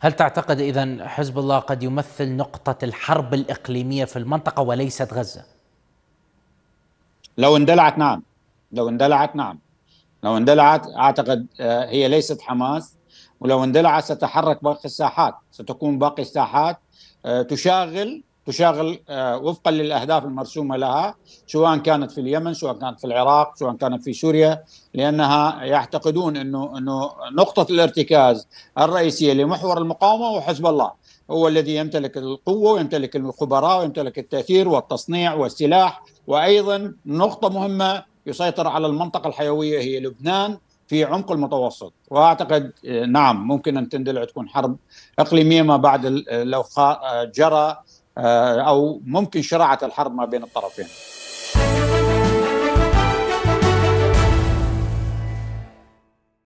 هل تعتقد اذا حزب الله قد يمثل نقطه الحرب الاقليميه في المنطقه وليست غزه؟ لو اندلعت نعم لو اندلعت نعم لو اندلعت اعتقد آه، هي ليست حماس ولو اندلعت ستتحرك باقي الساحات ستكون باقي الساحات آه، تشاغل تشغل آه، وفقا للاهداف المرسومه لها سواء كانت في اليمن سواء كانت في العراق سواء كانت في سوريا لانها يعتقدون انه انه نقطه الارتكاز الرئيسيه لمحور المقاومه هو حزب الله هو الذي يمتلك القوه ويمتلك الخبراء ويمتلك التاثير والتصنيع والسلاح وايضا نقطه مهمه يسيطر على المنطقه الحيويه هي لبنان في عمق المتوسط واعتقد آه، نعم ممكن ان تندلع تكون حرب اقليميه ما بعد لو آه، جرى آه، او ممكن شراعه الحرب ما بين الطرفين.